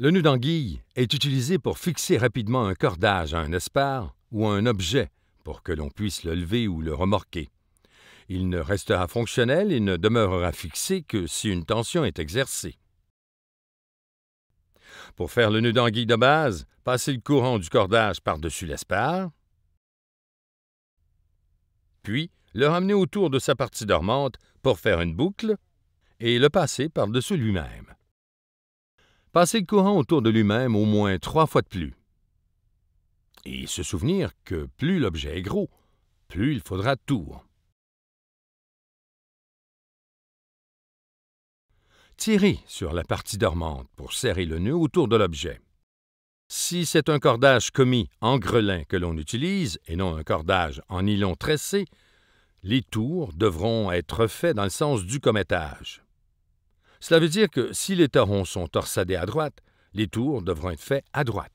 Le nœud d'anguille est utilisé pour fixer rapidement un cordage à un espar ou à un objet pour que l'on puisse le lever ou le remorquer. Il ne restera fonctionnel et ne demeurera fixé que si une tension est exercée. Pour faire le nœud d'anguille de base, passez le courant du cordage par-dessus l'espar, puis le ramener autour de sa partie dormante pour faire une boucle et le passer par-dessus lui-même passer le courant autour de lui-même au moins trois fois de plus. Et se souvenir que plus l'objet est gros, plus il faudra de tours. Tirer sur la partie dormante pour serrer le nœud autour de l'objet. Si c'est un cordage commis en grelin que l'on utilise et non un cordage en nylon tressé, les tours devront être faits dans le sens du commettage. Cela veut dire que si les tarons sont torsadés à droite, les tours devront être faits à droite.